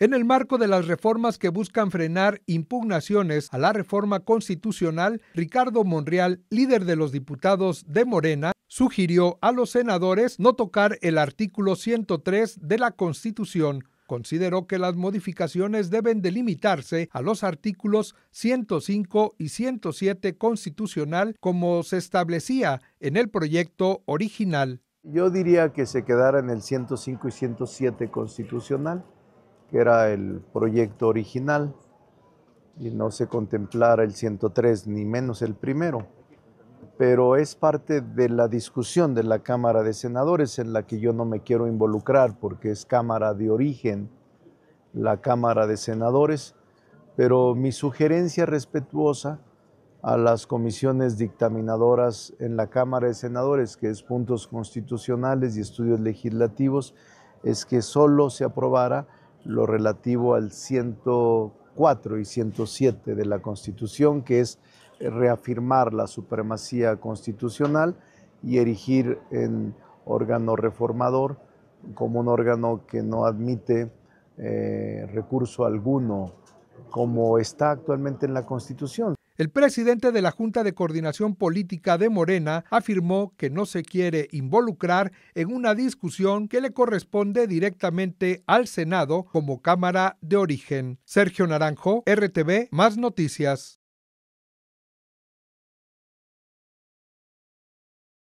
en el marco de las reformas que buscan frenar impugnaciones a la reforma constitucional, Ricardo Monreal, líder de los diputados de Morena, sugirió a los senadores no tocar el artículo 103 de la Constitución. Consideró que las modificaciones deben delimitarse a los artículos 105 y 107 constitucional como se establecía en el proyecto original. Yo diría que se quedara en el 105 y 107 constitucional que era el proyecto original, y no se contemplara el 103, ni menos el primero. Pero es parte de la discusión de la Cámara de Senadores en la que yo no me quiero involucrar porque es Cámara de origen, la Cámara de Senadores, pero mi sugerencia respetuosa a las comisiones dictaminadoras en la Cámara de Senadores, que es puntos constitucionales y estudios legislativos, es que solo se aprobara lo relativo al 104 y 107 de la Constitución, que es eh, reafirmar la supremacía constitucional y erigir en órgano reformador como un órgano que no admite eh, recurso alguno como está actualmente en la Constitución. El presidente de la Junta de Coordinación Política de Morena afirmó que no se quiere involucrar en una discusión que le corresponde directamente al Senado como Cámara de Origen. Sergio Naranjo, RTV, más noticias.